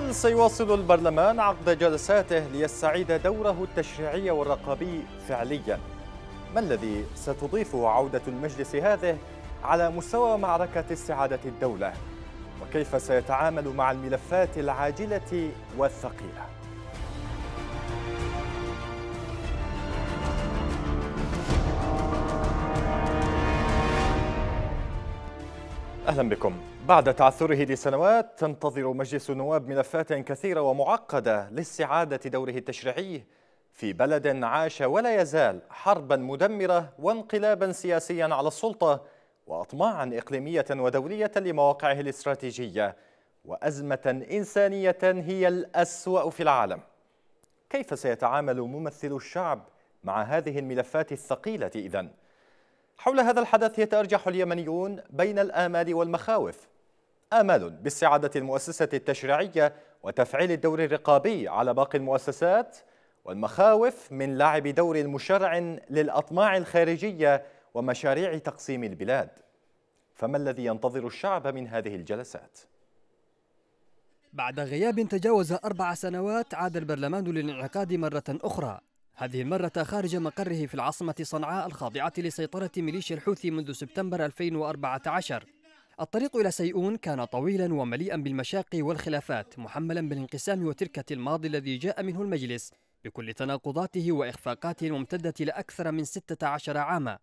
هل سيواصل البرلمان عقد جلساته ليستعيد دوره التشريعي والرقابي فعليا ما الذي ستضيفه عودة المجلس هذه على مستوى معركة استعادة الدولة وكيف سيتعامل مع الملفات العاجلة والثقيلة أهلا بكم بعد تعثره لسنوات تنتظر مجلس النواب ملفات كثيرة ومعقدة لاستعادة دوره التشريعي في بلد عاش ولا يزال حربا مدمرة وانقلابا سياسيا على السلطة وأطماعا إقليمية ودولية لمواقعه الاستراتيجية وأزمة إنسانية هي الأسوأ في العالم كيف سيتعامل ممثل الشعب مع هذه الملفات الثقيلة إذن؟ حول هذا الحدث يتأرجح اليمنيون بين الآمال والمخاوف آمال باستعادة المؤسسة التشريعية وتفعيل الدور الرقابي على باقي المؤسسات والمخاوف من لعب دور مشرع للأطماع الخارجية ومشاريع تقسيم البلاد فما الذي ينتظر الشعب من هذه الجلسات؟ بعد غياب تجاوز أربع سنوات عاد البرلمان للانعقاد مرة أخرى هذه المرة خارج مقره في العاصمة صنعاء الخاضعة لسيطرة ميليشيا الحوثي منذ سبتمبر 2014 الطريق إلى سيئون كان طويلا ومليئا بالمشاق والخلافات محملا بالانقسام وتركة الماضي الذي جاء منه المجلس بكل تناقضاته وإخفاقاته الممتدة لأكثر من 16 عاما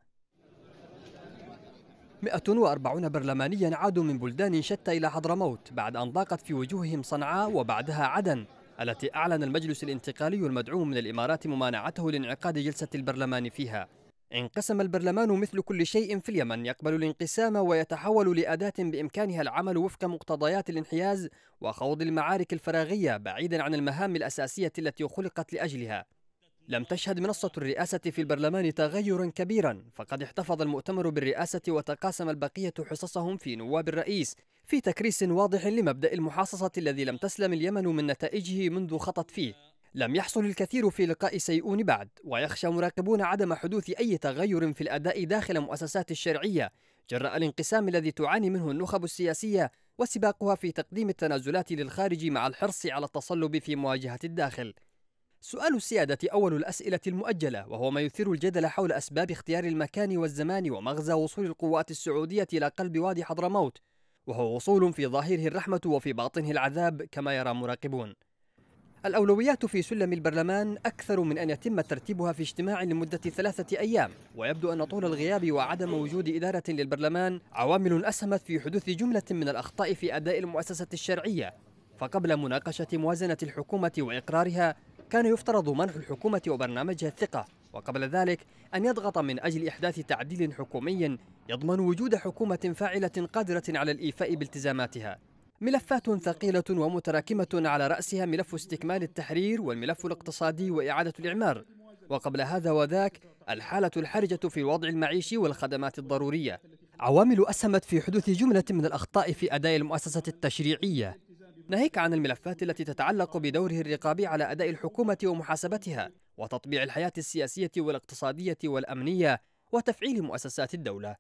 140 برلمانيا عادوا من بلدان شتى إلى حضرموت بعد أن ضاقت في وجوههم صنعاء وبعدها عدن التي أعلن المجلس الانتقالي المدعوم من الإمارات ممانعته لانعقاد جلسة البرلمان فيها انقسم البرلمان مثل كل شيء في اليمن يقبل الانقسام ويتحول لأداة بإمكانها العمل وفق مقتضيات الانحياز وخوض المعارك الفراغية بعيدا عن المهام الأساسية التي خلقت لأجلها لم تشهد منصة الرئاسة في البرلمان تغيرا كبيرا فقد احتفظ المؤتمر بالرئاسة وتقاسم البقية حصصهم في نواب الرئيس في تكريس واضح لمبدأ المحاصصة الذي لم تسلم اليمن من نتائجه منذ خطت فيه لم يحصل الكثير في لقاء سيئون بعد ويخشى مراقبون عدم حدوث أي تغير في الأداء داخل مؤسسات الشرعية جراء الانقسام الذي تعاني منه النخب السياسية وسباقها في تقديم التنازلات للخارج مع الحرص على التصلب في مواجهة الداخل سؤال السيادة أول الأسئلة المؤجلة وهو ما يثير الجدل حول أسباب اختيار المكان والزمان ومغزى وصول القوات السعودية إلى قلب وادي حضرموت وهو وصول في ظاهره الرحمة وفي باطنه العذاب كما يرى مراقبون الأولويات في سلم البرلمان أكثر من أن يتم ترتيبها في اجتماع لمدة ثلاثة أيام ويبدو أن طول الغياب وعدم وجود إدارة للبرلمان عوامل أسهمت في حدوث جملة من الأخطاء في أداء المؤسسة الشرعية فقبل مناقشة موازنة الحكومة وإقرارها كان يفترض منح الحكومة وبرنامجها الثقة وقبل ذلك أن يضغط من أجل إحداث تعديل حكومي يضمن وجود حكومة فاعلة قادرة على الإيفاء بالتزاماتها ملفات ثقيلة ومتراكمة على رأسها ملف استكمال التحرير والملف الاقتصادي وإعادة الإعمار وقبل هذا وذاك الحالة الحرجة في الوضع المعيشي والخدمات الضرورية عوامل أسهمت في حدوث جملة من الأخطاء في أداء المؤسسة التشريعية ناهيك عن الملفات التي تتعلق بدوره الرقابي على أداء الحكومة ومحاسبتها وتطبيع الحياة السياسية والاقتصادية والأمنية وتفعيل مؤسسات الدولة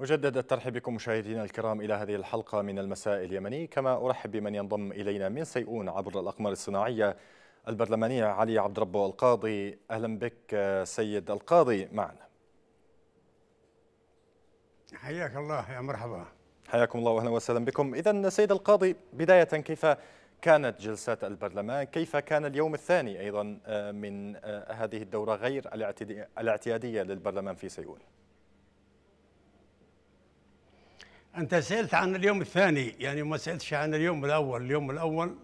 وجدد الترحيب بكم مشاهدينا الكرام إلى هذه الحلقة من المساء اليمني كما أرحب بمن ينضم إلينا من سيئون عبر الأقمار الصناعية البرلمانية علي عبد ربه القاضي أهلا بك آه، سيد القاضي معنا حياك الله يا مرحبا حياكم الله واهلا وسهلا بكم اذا سيد القاضي بدايه كيف كانت جلسات البرلمان كيف كان اليوم الثاني ايضا آه، من آه، هذه الدوره غير الاعتياديه للبرلمان في سيئون أنت سألت عن اليوم الثاني يعني ما سألتش عن اليوم الأول اليوم الأول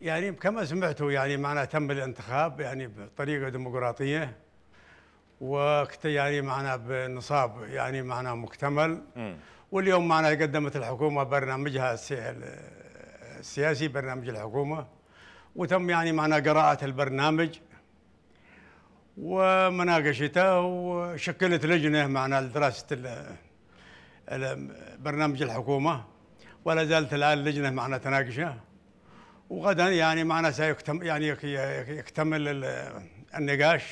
يعني كما سمعتوا يعني معنا تم الانتخاب يعني بطريقة ديمقراطية وقت يعني معنا بنصاب يعني معنا مكتمل واليوم معنا قدمت الحكومة برنامجها السياسي برنامج الحكومة وتم يعني معنا قراءة البرنامج ومناقشته وشكلت لجنة معنا لدراسة برنامج الحكومة ولا زالت الآن اللجنة معنا تناقشة وغدا يعني معنا سيكتم يعني يكتمل النقاش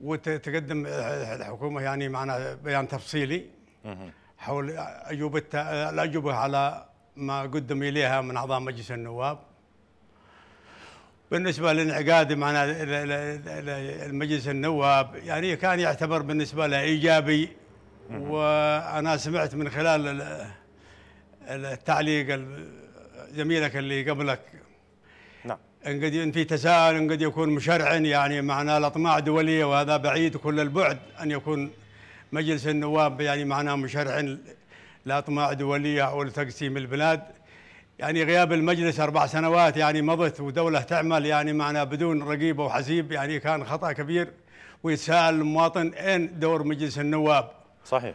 وتقدم الحكومة يعني معنا بيان تفصيلي حول أجوبة الأجوبة على ما قدم إليها من أعضاء مجلس النواب بالنسبة لانعقاد معنا المجلس النواب يعني كان يعتبر بالنسبة له إيجابي وانا سمعت من خلال التعليق زميلك اللي قبلك نعم ان قد في تساؤل ان قد يكون مشرع يعني معناه الاطماع دوليه وهذا بعيد كل البعد ان يكون مجلس النواب يعني معناه مشرع لاطماع دوليه او لتقسيم البلاد يعني غياب المجلس اربع سنوات يعني مضت ودوله تعمل يعني معناه بدون رقيب حسيب يعني كان خطا كبير ويتساءل المواطن اين دور مجلس النواب صحيح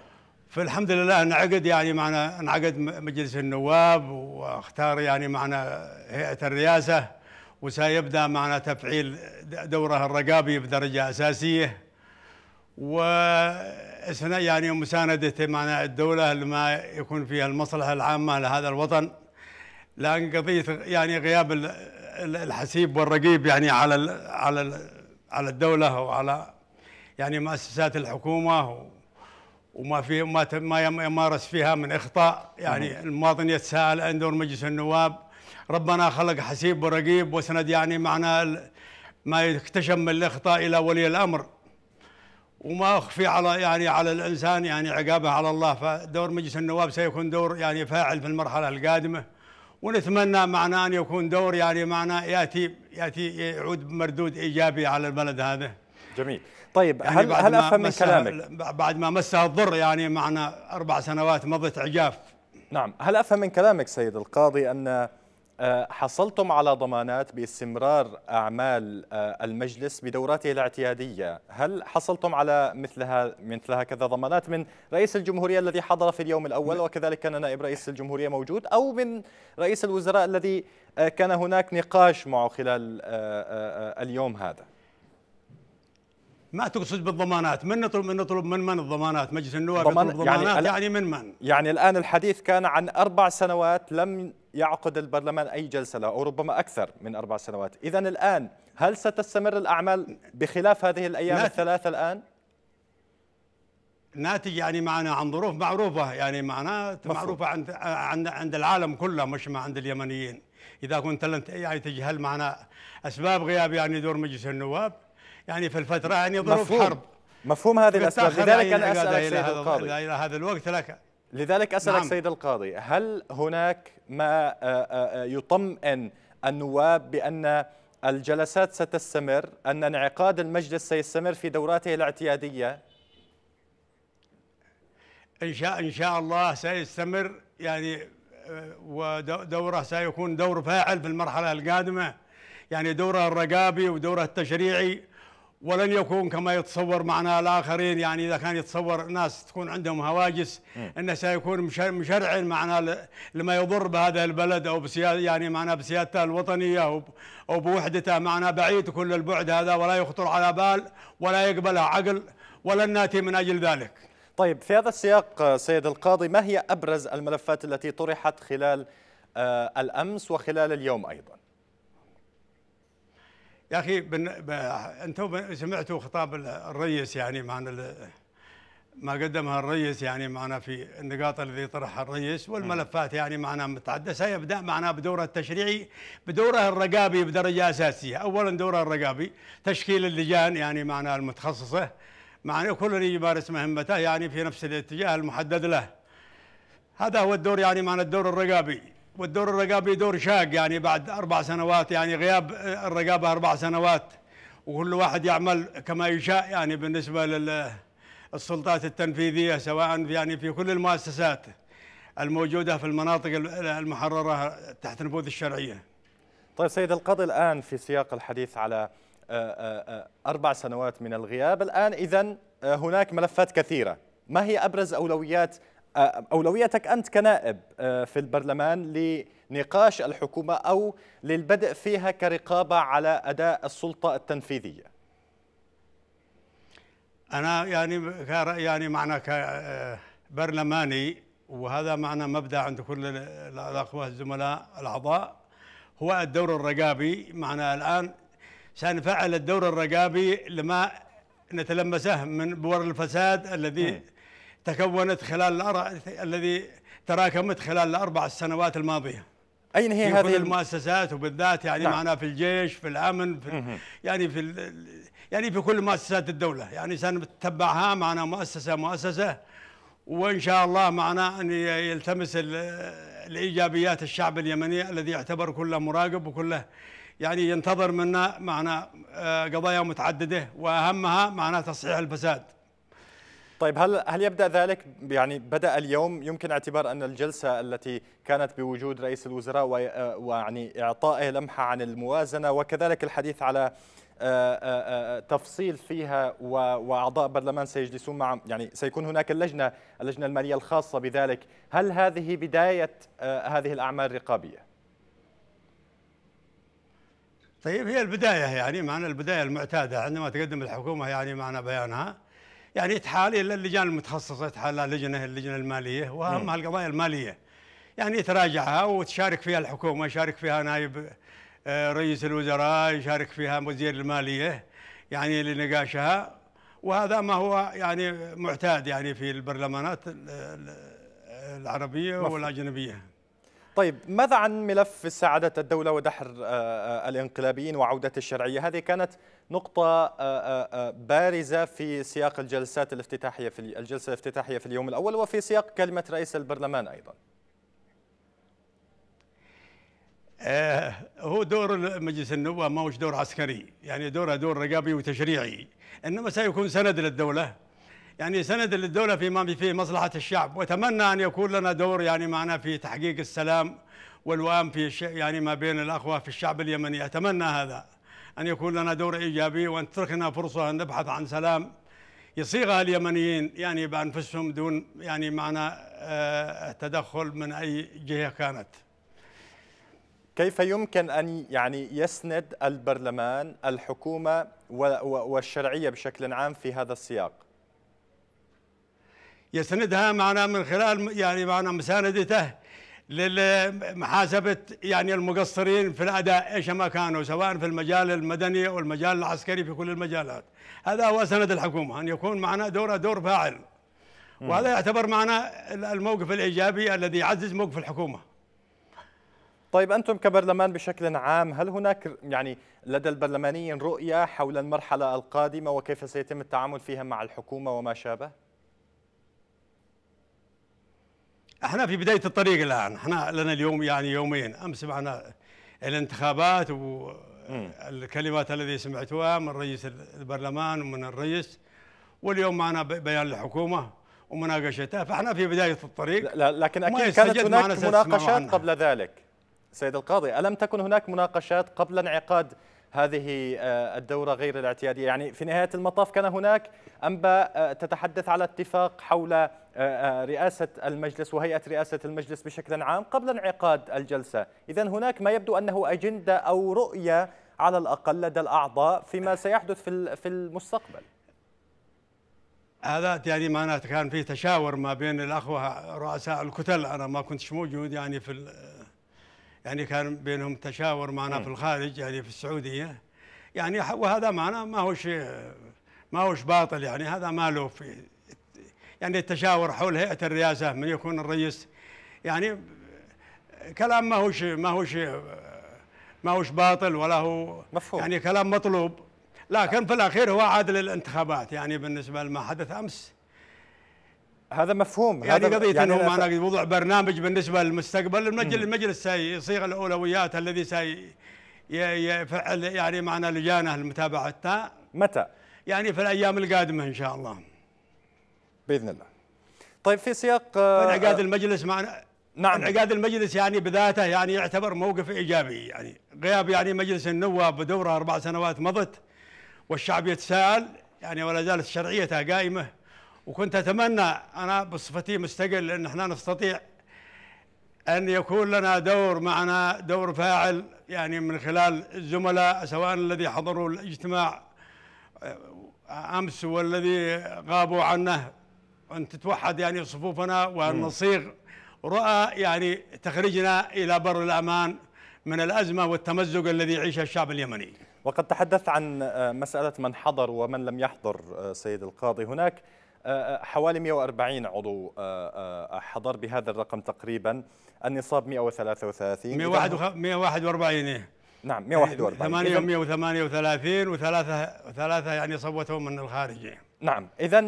فالحمد لله انعقد يعني معنا انعقد مجلس النواب واختار يعني معنا هيئه الرئاسه وسيبدا معنا تفعيل دوره الرقابي بدرجه اساسيه واسنا يعني مسانده معنا الدوله لما يكون فيها المصلحه العامه لهذا الوطن لان قضيه يعني غياب الحسيب والرقيب يعني على على على الدوله وعلى يعني مؤسسات الحكومه وما في ما ما يمارس فيها من اخطاء يعني المواطن يتساءل عن دور مجلس النواب ربنا خلق حسيب ورقيب وسند يعني معنا ما يكتشف من الاخطاء الى ولي الامر وما اخفي على يعني على الانسان يعني عقابه على الله فدور مجلس النواب سيكون دور يعني فاعل في المرحله القادمه ونتمنى معنا ان يكون دور يعني معنا ياتي ياتي يعود بمردود ايجابي على البلد هذا جميل طيب يعني هل هل افهم من كلامك بعد ما مسها الضر يعني معنا اربع سنوات مضت عجاف نعم هل افهم من كلامك سيد القاضي ان آه، حصلتم على ضمانات باستمرار اعمال آه، المجلس بدوراته الاعتياديه، هل حصلتم على مثلها مثل هكذا ضمانات من رئيس الجمهوريه الذي حضر في اليوم الاول وكذلك كان نائب رئيس الجمهوريه موجود او من رئيس الوزراء الذي آه، كان هناك نقاش معه خلال اليوم هذا؟ ما تقصد بالضمانات من نطلب من نطلب من من الضمانات مجلس النواب ضمان يطلب يعني ضمانات يعني, يعني من من يعني الآن الحديث كان عن أربع سنوات لم يعقد البرلمان أي جلسة له أو ربما أكثر من أربع سنوات إذا الآن هل ستستمر الأعمال بخلاف هذه الأيام ناتج الثلاثة الآن؟ ناتج يعني معنا عن ظروف معروفة يعني معنا معروفة عند, عند عند العالم كله مش ما عند اليمنيين إذا كنت يعني تجهل معنا أسباب غياب يعني دور مجلس النواب يعني في الفترة يعني ظروف مفهوم. حرب مفهوم هذه الأسباب لذلك أنا أسألك سيد القاضي إلى هذا الوقت لك لذلك أسألك نعم. سيد القاضي هل هناك ما آه، آه، آه، يطمئن النواب بأن الجلسات ستستمر أن انعقاد المجلس سيستمر في دوراته الاعتيادية إن شاء, إن شاء الله سيستمر يعني ودوره سيكون دور فاعل في المرحلة القادمة يعني دوره الرقابي ودوره التشريعي ولن يكون كما يتصور معنا الاخرين يعني اذا كان يتصور ناس تكون عندهم هواجس انه سيكون مشرع معنا لما يضر بهذا البلد او بسياده يعني معنا بسيادته الوطنيه او بوحدته معنا بعيد كل البعد هذا ولا يخطر على بال ولا يقبله عقل ولن ناتي من اجل ذلك. طيب في هذا السياق سيد القاضي ما هي ابرز الملفات التي طرحت خلال آه، الامس وخلال اليوم ايضا؟ يا اخي بن... ب... انتم سمعتوا خطاب الرئيس يعني معنا ما قدمها الرئيس يعني معنا في النقاط الذي طرحها الرئيس والملفات يعني معنا متعدده سيبدا معنا بدوره التشريعي بدوره الرقابي بدرجه اساسيه اولا دوره الرقابي تشكيل اللجان يعني معنا المتخصصه معنا كل يمارس مهمته يعني في نفس الاتجاه المحدد له هذا هو الدور يعني معنا الدور الرقابي والدور الرقابي دور شاق يعني بعد أربع سنوات يعني غياب الرقابة أربع سنوات وكل واحد يعمل كما يشاء يعني بالنسبة للسلطات التنفيذية سواء في يعني في كل المؤسسات الموجودة في المناطق المحررة تحت نفوذ الشرعية طيب سيد القاضي الآن في سياق الحديث على آه، آه، آه، أربع سنوات من الغياب الآن إذا هناك ملفات كثيرة ما هي أبرز أولويات أولويتك أنت كنائب في البرلمان لنقاش الحكومة أو للبدء فيها كرقابة على أداء السلطة التنفيذية أنا يعني يعني معنى كبرلماني وهذا معنى مبدأ عند كل الأخوة الزملاء الأعضاء هو الدور الرقابي معنا الآن سنفعل الدور الرقابي لما نتلمسه من بور الفساد الذي م. تكونت خلال الذي تراكمت خلال الأربع السنوات الماضية أين هي هذه المؤسسات وبالذات يعني نعم. معنا في الجيش في الأمن في يعني في يعني في كل مؤسسات الدولة يعني سنتبعها معنا مؤسسة مؤسسة وإن شاء الله معنا أن يلتمس الإيجابيات الشعب اليمني الذي يعتبر كله مراقب وكله يعني ينتظر منا معنا آه، قضايا متعددة وأهمها معنا تصحيح الفساد طيب هل هل يبدا ذلك يعني بدا اليوم يمكن اعتبار ان الجلسه التي كانت بوجود رئيس الوزراء آه، ويعني اعطائه لمحه عن الموازنه وكذلك الحديث على آه، آه، تفصيل فيها واعضاء برلمان سيجلسون مع يعني سيكون هناك اللجنه اللجنه الماليه الخاصه بذلك هل هذه بدايه هذه الاعمال الرقابيه طيب هي البدايه يعني معنى البدايه المعتاده عندما تقدم الحكومه يعني معنى بيانها يعني تحال الى اللجان المتخصصه تحال لجنه اللجنه الماليه واهمها القضايا الماليه يعني تراجعها وتشارك فيها الحكومه يشارك فيها نائب آه، رئيس الوزراء يشارك فيها وزير الماليه يعني لنقاشها وهذا ما هو يعني معتاد يعني في البرلمانات العربيه والاجنبيه طيب ماذا عن ملف سعادة الدولة ودحر آه، آه، الانقلابيين وعودة الشرعية هذه كانت نقطة آه، بارزة في سياق الجلسات الافتتاحية في الجلسة الافتتاحية في اليوم الأول وفي سياق كلمة رئيس البرلمان أيضا هو دور مجلس النواب ما هو دور عسكري يعني دوره دور رقابي وتشريعي إنما سيكون سند للدولة يعني سند للدولة فيما فيه مصلحة الشعب وأتمنى أن يكون لنا دور يعني معنا في تحقيق السلام والوئام في يعني ما بين الأخوة في الشعب اليمني أتمنى هذا أن يكون لنا دور إيجابي وأن تتركنا فرصة أن نبحث عن سلام يصيغها اليمنيين يعني بأنفسهم دون يعني معنى آه، تدخل من أي جهة كانت كيف يمكن أن يعني يسند البرلمان الحكومة والشرعية بشكل عام في هذا السياق؟ يسندها معنا من خلال يعني معنا مساندته لمحاسبة يعني المقصرين في الأداء إيش ما كانوا سواء في المجال المدني أو المجال العسكري في كل المجالات هذا هو سند الحكومة أن يكون معنا دوره دور فاعل وهذا يعتبر معنا الموقف الإيجابي الذي يعزز موقف الحكومة طيب أنتم كبرلمان بشكل عام هل هناك يعني لدى البرلمانيين رؤية حول المرحلة القادمة وكيف سيتم التعامل فيها مع الحكومة وما شابه؟ احنا في بدايه الطريق الان احنا لنا اليوم يعني يومين امس معنا الانتخابات والكلمات التي سمعتوها من رئيس البرلمان ومن الرئيس واليوم معنا بيان الحكومه ومناقشتها فاحنا في بدايه الطريق لا لكن اكيد كانت هناك مناقشات قبل ذلك سيد القاضي الم تكن هناك مناقشات قبل انعقاد هذه آه، الدورة غير الاعتيادية يعني في نهاية المطاف كان هناك أنباء آه، تتحدث على اتفاق حول آه، رئاسة المجلس وهيئة رئاسة المجلس بشكل عام قبل انعقاد الجلسة إذا هناك ما يبدو أنه أجندة أو رؤية على الأقل لدى الأعضاء فيما سيحدث في المستقبل هذا يعني معناته كان في تشاور ما بين الاخوه رؤساء الكتل انا ما كنتش موجود يعني في يعني كان بينهم تشاور معنا في الخارج يعني في السعوديه يعني وهذا معنا ما هوش ما هوش باطل يعني هذا ما له في يعني التشاور حول هيئه الرئاسه من يكون الرئيس يعني كلام ما هوش ما هوش ما هوش باطل ولا هو مفهوم. يعني كلام مطلوب لكن في الاخير هو عاد للانتخابات يعني بالنسبه لما حدث امس هذا مفهوم يعني هذا قضيه يعني انه معنا وضع برنامج بالنسبه للمستقبل المجلس المجلس سيصيغ الاولويات الذي سيفعل يعني معنا لجانه لمتابعتها متى؟ يعني في الايام القادمه ان شاء الله باذن الله طيب في سياق آه، انعقاد المجلس معنا نعم انعقاد المجلس يعني بذاته يعني يعتبر موقف ايجابي يعني غياب يعني مجلس النواب بدوره اربع سنوات مضت والشعب يتساءل يعني ولا زالت شرعيته قائمه وكنت أتمنى أنا بصفتي مستقل أن احنا نستطيع أن يكون لنا دور معنا دور فاعل يعني من خلال الزملاء سواء الذي حضروا الاجتماع آه، أمس والذي غابوا عنه أن تتوحد يعني صفوفنا وأن نصيغ رؤى يعني تخرجنا إلى بر الأمان من الأزمة والتمزق الذي يعيشه الشعب اليمني وقد تحدثت عن آه، مسألة من حضر ومن لم يحضر آه، سيد القاضي هناك آه، آه، حوالي 140 عضو آه، حضر بهذا الرقم تقريبا النصاب 133 141 إيه. نعم 141 138 وثلاثه وثلاثه يعني صوتوا من الخارج إيه. نعم اذا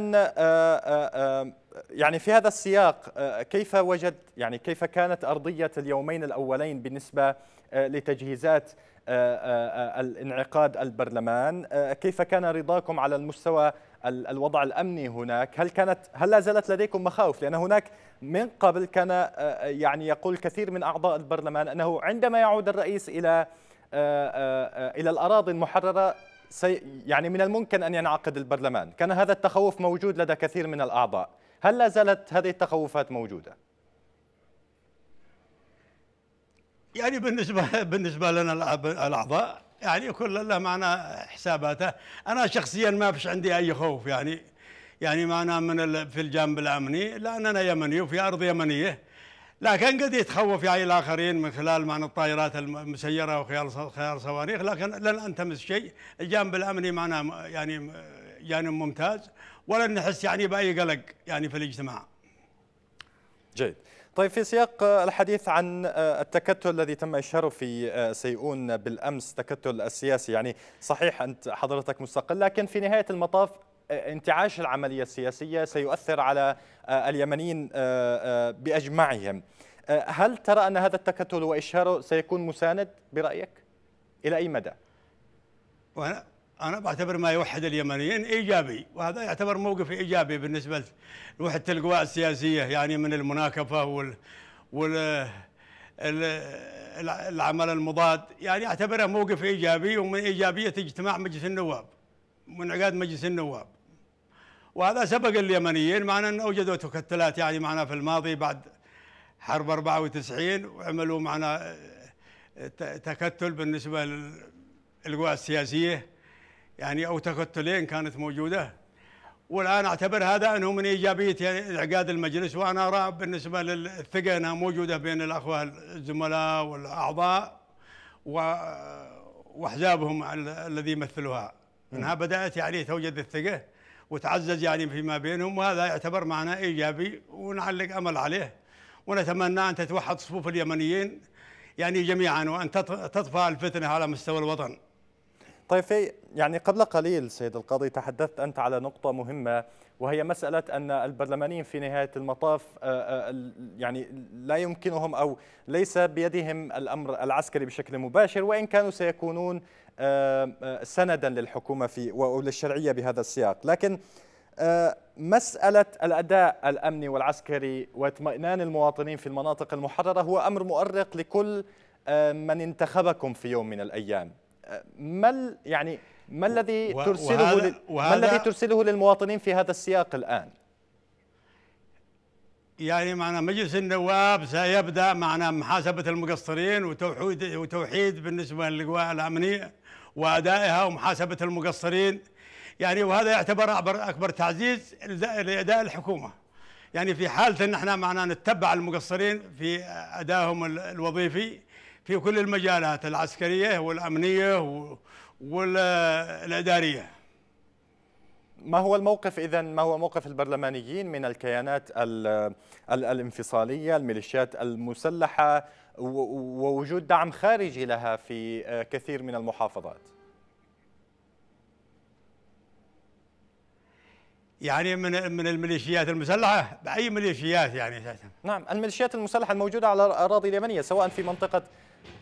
يعني في هذا السياق كيف وجد يعني كيف كانت ارضيه اليومين الاولين بالنسبه لتجهيزات الانعقاد البرلمان كيف كان رضاكم على المستوى الوضع الامني هناك هل كانت هل لا زالت لديكم مخاوف لان هناك من قبل كان آه، آه، يعني يقول كثير من اعضاء البرلمان انه عندما يعود الرئيس الى آه، الى الاراضي المحرره سي يعني من الممكن ان ينعقد البرلمان كان هذا التخوف موجود لدى كثير من الاعضاء هل لا زالت هذه التخوفات موجوده يعني بالنسبه بالنسبه لنا الاعضاء يعني كل له معنى حساباته أنا شخصيا ما فيش عندي أي خوف يعني يعني معنا من ال... في الجانب الأمني لأن أنا يمني وفي أرض يمنيه لكن قد يتخوف يعني الآخرين من خلال معنى الطائرات المسيرة وخيار خيار صواريخ لكن لن أنتمس شيء الجانب الأمني معنا يعني جانب يعني ممتاز ولن نحس يعني بأي قلق يعني في الاجتماع جيد طيب في سياق آه، الحديث عن آه، التكتل الذي تم إشهاره في آه، سيئون بالأمس تكتل السياسي يعني صحيح أنت حضرتك مستقل لكن في نهاية المطاف انتعاش العملية السياسية سيؤثر على اليمنيين بأجمعهم هل ترى أن هذا التكتل وإشهاره سيكون مساند برأيك؟ إلى أي مدى؟ وأنا أنا بعتبر ما يوحد اليمنيين إيجابي وهذا يعتبر موقف إيجابي بالنسبة لوحدة القوى السياسية يعني من المناكفة وال, وال... العمل المضاد يعني اعتبره موقف ايجابي ومن ايجابيه اجتماع مجلس النواب وانعقاد مجلس النواب وهذا سبق اليمنيين معنا ان اوجدوا تكتلات يعني معنا في الماضي بعد حرب 94 وعملوا معنا تكتل بالنسبه للقوى السياسيه يعني أو تكتلين كانت موجودة والآن أعتبر هذا أنه من إيجابية انعقاد المجلس وأنا أرى بالنسبة للثقة أنها موجودة بين الأخوة الزملاء والأعضاء و... وأحزابهم الذي يمثلوها أنها بدأت يعني توجد الثقة وتعزز يعني فيما بينهم وهذا يعتبر معنى إيجابي ونعلق أمل عليه ونتمنى أن تتوحد صفوف اليمنيين يعني جميعا وأن تطفى الفتنة على مستوى الوطن طيب يعني قبل قليل سيد القاضي تحدثت أنت على نقطة مهمة وهي مسألة أن البرلمانيين في نهاية المطاف آه، آه، يعني لا يمكنهم أو ليس بيدهم الأمر العسكري بشكل مباشر وإن كانوا سيكونون آه، سندا للحكومة في وللشرعية بهذا السياق لكن مسألة الأداء الأمني والعسكري واطمئنان المواطنين في المناطق المحررة هو أمر مؤرق لكل من انتخبكم في يوم من الأيام ما يعني ما الذي ترسله ما الذي ترسله للمواطنين في هذا السياق الان؟ يعني معنا مجلس النواب سيبدا معنا محاسبه المقصرين وتوحيد وتوحيد بالنسبه للقوى الامنيه وادائها ومحاسبه المقصرين يعني وهذا يعتبر اكبر تعزيز لاداء الحكومه يعني في حاله ان احنا معنا نتبع المقصرين في ادائهم الوظيفي في كل المجالات العسكرية والأمنية والإدارية ما هو الموقف إذا ما هو موقف البرلمانيين من الكيانات الانفصالية الميليشيات المسلحة ووجود دعم خارجي لها في كثير من المحافظات يعني من من الميليشيات المسلحه باي ميليشيات يعني نعم الميليشيات المسلحه الموجوده على الاراضي اليمنيه سواء في منطقه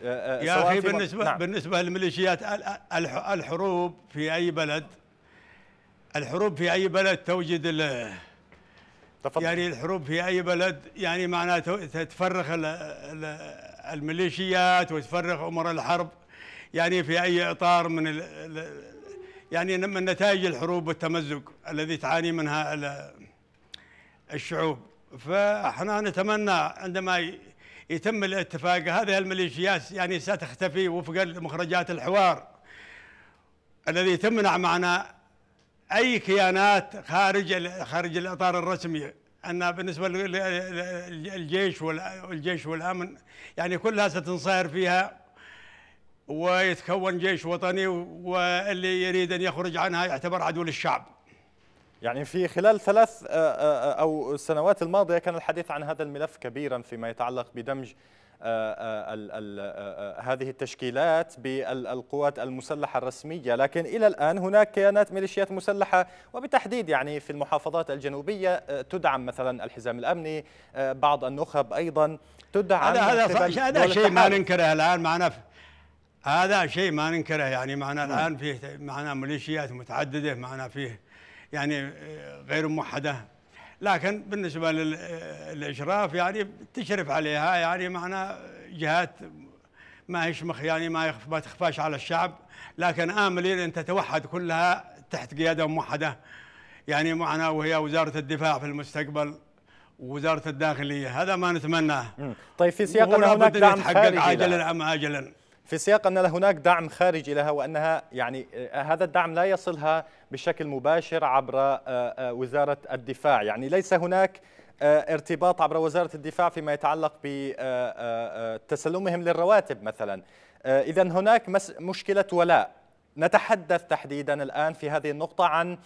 آه، آه، يا اخي بالنسبه نعم. بالنسبه للميليشيات الحروب في اي بلد الحروب في اي بلد توجد تفضل. يعني الحروب في اي بلد يعني معناته تفرخ الميليشيات وتفرخ امور الحرب يعني في اي اطار من يعني من نتائج الحروب والتمزق الذي تعاني منها الشعوب فاحنا نتمنى عندما يتم الاتفاق هذه الميليشيات يعني ستختفي وفقا لمخرجات الحوار الذي تمنع معنا اي كيانات خارج خارج الاطار الرسمي ان بالنسبه للجيش والجيش والامن يعني كلها ستنصهر فيها ويتكون جيش وطني واللي يريد ان يخرج عنها يعتبر عدو للشعب يعني في خلال ثلاث آه، آه، آه، أو السنوات الماضية كان الحديث عن هذا الملف كبيرا فيما يتعلق بدمج هذه التشكيلات بالقوات المسلحة الرسمية لكن إلى الآن هناك كيانات ميليشيات مسلحة وبالتحديد يعني في المحافظات الجنوبية تدعم مثلا الحزام الأمني بعض النخب أيضا تدعم هذا هذا هذا شيء ما ننكره الآن معنا هذا شيء ما ننكره يعني معنا الآن نعم. فيه معنا ميليشيات متعددة معنا فيه يعني آه، غير موحده لكن بالنسبه آه، للاشراف يعني تشرف عليها يعني معنا جهات ما هيش مخ يعني ما ما تخفاش على الشعب لكن املين ان تتوحد كلها تحت قياده موحده يعني معنا وهي وزاره الدفاع في المستقبل ووزاره الداخليه هذا ما نتمناه طيب في سياق ان هناك دعم خارجي عاجلا ام اجلا في سياق ان هناك دعم خارجي لها وانها يعني آه، هذا الدعم لا يصلها بشكل مباشر عبر آه، آه، وزارة الدفاع يعني ليس هناك آه، ارتباط عبر وزارة الدفاع فيما يتعلق بتسلمهم للرواتب مثلا إذا هناك مشكلة ولاء نتحدث تحديدا الآن في هذه النقطة عن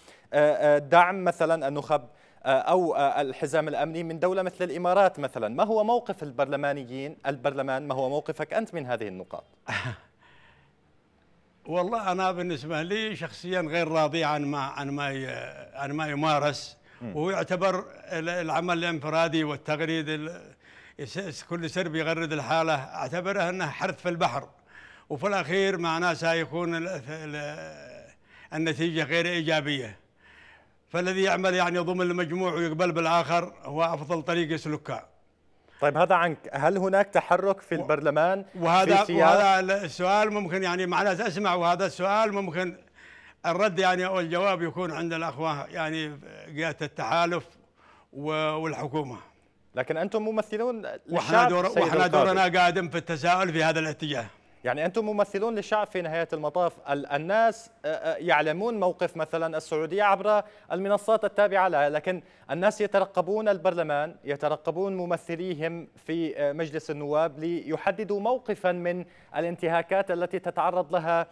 دعم مثلا النخب أو الحزام الأمني من دولة مثل الإمارات مثلا ما هو موقف البرلمانيين البرلمان ما هو موقفك أنت من هذه النقاط؟ والله انا بالنسبه لي شخصيا غير راضي عن ما عن ما عن ما يمارس ويعتبر العمل الانفرادي والتغريد كل سرب يغرد الحاله اعتبره انه حرث في البحر وفي الاخير معناه سيكون النتيجه غير ايجابيه فالذي يعمل يعني يضم المجموع ويقبل بالاخر هو افضل طريق يسلكه طيب هذا عنك هل هناك تحرك في البرلمان وهذا في وهذا السؤال ممكن يعني معناته اسمع وهذا السؤال ممكن الرد يعني او الجواب يكون عند الاخوه يعني جهه التحالف والحكومه لكن انتم ممثلون واحنا دور واحنا دورنا قادم في التساؤل في هذا الاتجاه يعني أنتم ممثلون للشعب في نهاية المطاف الناس يعلمون موقف مثلا السعودية عبر المنصات التابعة لها لكن الناس يترقبون البرلمان يترقبون ممثليهم في مجلس النواب ليحددوا موقفا من الانتهاكات التي تتعرض لها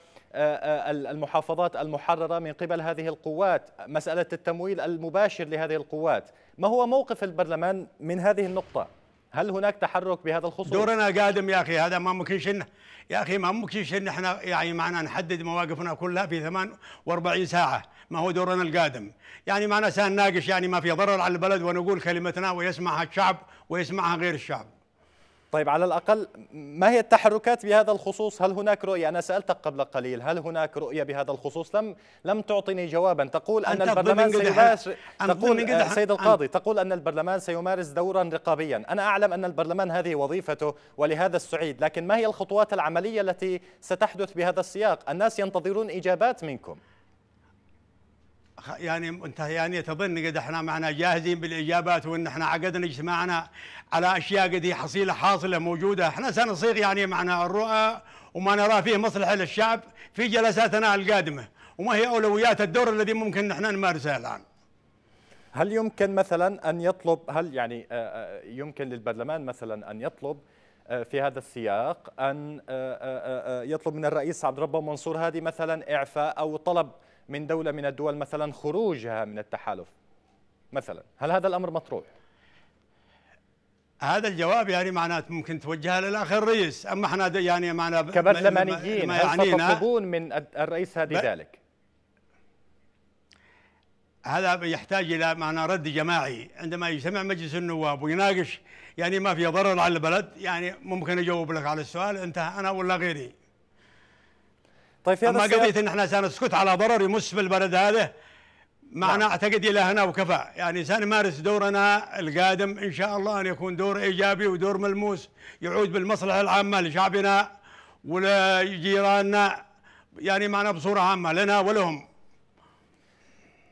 المحافظات المحررة من قبل هذه القوات مسألة التمويل المباشر لهذه القوات ما هو موقف البرلمان من هذه النقطة؟ هل هناك تحرك بهذا الخصوص؟ دورنا قادم يا أخي هذا ما ممكن يا أخي ما ممكن إن إحنا يعني معنا نحدد مواقفنا كلها في 48 ساعة ما هو دورنا القادم يعني معنا سنناقش يعني ما في ضرر على البلد ونقول كلمتنا ويسمعها الشعب ويسمعها غير الشعب طيب على الأقل ما هي التحركات بهذا الخصوص هل هناك رؤية أنا سألتك قبل قليل هل هناك رؤية بهذا الخصوص لم لم تعطني جوابا تقول أن البرلمان تقول آه، سيد القاضي تقول أن البرلمان سيمارس دورا رقابيا أنا أعلم أن البرلمان هذه وظيفته ولهذا السعيد لكن ما هي الخطوات العملية التي ستحدث بهذا السياق الناس ينتظرون إجابات منكم يعني يعني تظن قد احنا معنا جاهزين بالاجابات وان احنا عقدنا اجتماعنا على اشياء قد هي حصيله حاصله موجوده احنا سنصيغ يعني معنا الرؤى وما نرى فيه مصلحه للشعب في جلساتنا القادمه وما هي اولويات الدور الذي ممكن نحن نمارسه الان. هل يمكن مثلا ان يطلب هل يعني يمكن للبرلمان مثلا ان يطلب في هذا السياق ان يطلب من الرئيس عبد ربه منصور هادي مثلا اعفاء او طلب من دولة من الدول مثلا خروجها من التحالف مثلا هل هذا الأمر مطروح؟ هذا الجواب يعني معناته ممكن توجهها للاخ الرئيس اما احنا يعني معنا كبرلمانيين هل تطلبون من الرئيس هذه ذلك؟ هذا يحتاج الى معنى رد جماعي عندما يجتمع مجلس النواب ويناقش يعني ما في ضرر على البلد يعني ممكن اجاوب لك على السؤال انتهى انا ولا غيري طيب في هذا اما قضيه ان احنا سنسكت على ضرر يمس بالبلد هذا معنا اعتقد الى هنا وكفى يعني سنمارس دورنا القادم ان شاء الله ان يكون دور ايجابي ودور ملموس يعود بالمصلحه العامه لشعبنا ولجيراننا يعني معنا بصوره عامه لنا ولهم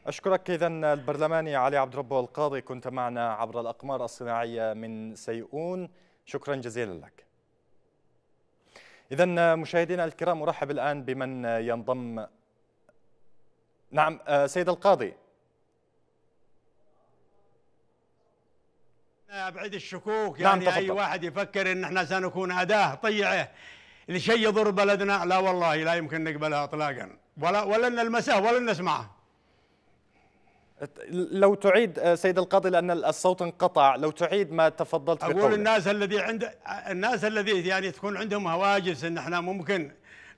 أشكرك إذا البرلماني علي عبد ربه القاضي كنت معنا عبر الأقمار الصناعية من سيئون شكرا جزيلا لك إذا مشاهدينا الكرام أرحب الآن بمن ينضم نعم آه، سيد القاضي أبعد الشكوك نعم يعني تفضل. أي واحد يفكر إن إحنا سنكون أداة طيعة لشيء يضر بلدنا لا والله لا يمكن نقبلها إطلاقا ولا ولا نلمسه ولا نسمعه لو تعيد آه، سيد القاضي لان الصوت انقطع لو تعيد ما تفضلت اقول الناس الذي عند الناس الذي يعني تكون عندهم هواجس ان احنا ممكن